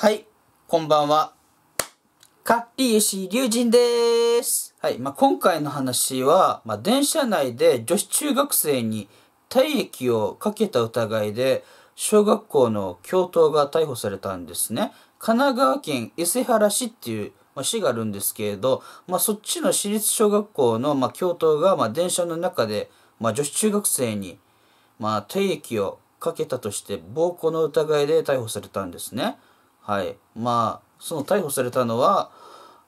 はい、こんばんは。かりゆしりゅうです。はい、まあ、今回の話は、まあ、電車内で女子中学生に体液をかけた疑いで、小学校の教頭が逮捕されたんですね。神奈川県伊勢原市っていう、まあ、市があるんですけれど、まあ、そっちの私立小学校の、まあ、教頭が、まあ、電車の中で、まあ、女子中学生に、まあ、体液をかけたとして暴行の疑いで逮捕されたんですね。はい。まあ、その逮捕されたのは、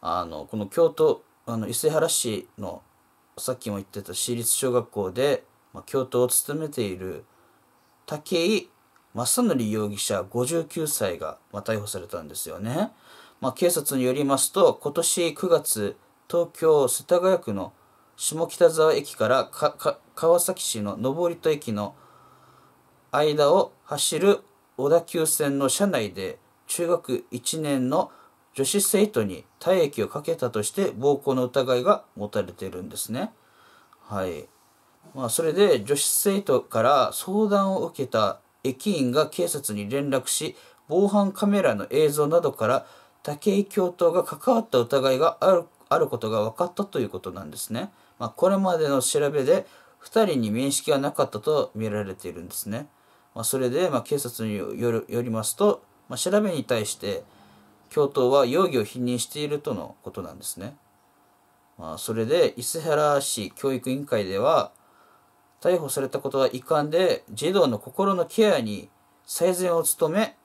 あの、この京都、あの、伊勢原市の、さっきも言ってた私立小学校で、まあ、教頭を務めている武井正則容疑者59歳が、まあ、逮捕されたんですよね。まあ、警察によりますと、今年9月、東京世田谷区の下北沢駅から川崎市の上戸駅の間を走る小田急線の車内で中学1年の女子生徒に体液をかけたとして暴行の疑いが持たれているんですね。はい。まあ、それで女子生徒から相談を受けた駅員が警察に連絡し、防犯カメラの映像などから武井教頭が関わった疑いがあるあることが分かったということなんですね。まあ、これまでの調べで2人に面識がなかったと見られているんですね。まあ、それでま警察によりますと、まあ、調べに対して教頭は容疑を否認しているとのことなんですね。まあ、それで伊勢原市教育委員会では逮捕されたことは遺憾で児童の心のケアに最善を務め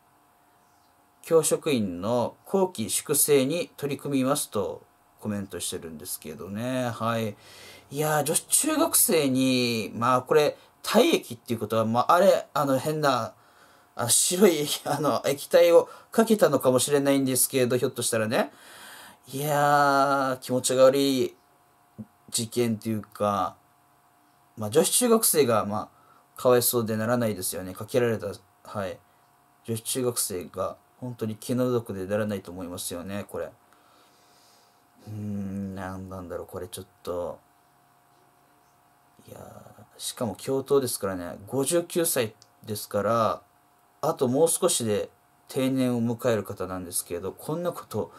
教職員の後期粛清に取り組みますとコメントしてるんですけどね。はい。いや女子中学生に、まあこれ、体液っていうことは、まああれ、あの変なあ白いあの液体をかけたのかもしれないんですけれど、ひょっとしたらね。いやー、気持ちが悪い事件というか、まあ、女子中学生が、まあ、かわいそうでならないですよね。かけられた、はい。女子中学生が、本当に気の毒でならないと思いますよね、これ。うーん、なんなんだろう、これちょっと。いやしかも教頭ですからね、59歳ですから、あともう少しで定年を迎える方なんですけど、こんなこと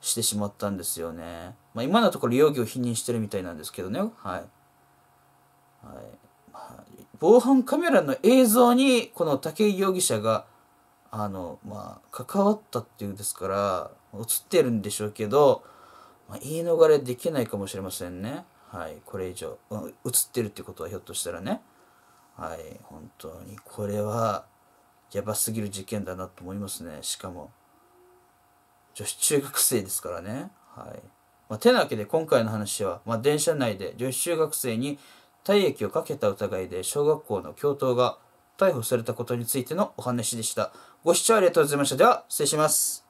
してしまったんですよね。まあ、今のところ容疑を否認してるみたいなんですけどね。はい。はいまあ、防犯カメラの映像に、この武井容疑者が、あの、まあ、関わったっていうんですから、映ってるんでしょうけど、まあ、言い逃れできないかもしれませんね。はい。これ以上、うん、映ってるってことはひょっとしたらね。はい。本当に、これは、やばすぎる事件だなと思いますね。しかも、女子中学生ですからね。はい。まあ、てなわけで今回の話は、まあ、電車内で女子中学生に体液をかけた疑いで小学校の教頭が逮捕されたことについてのお話でした。ご視聴ありがとうございました。では、失礼します。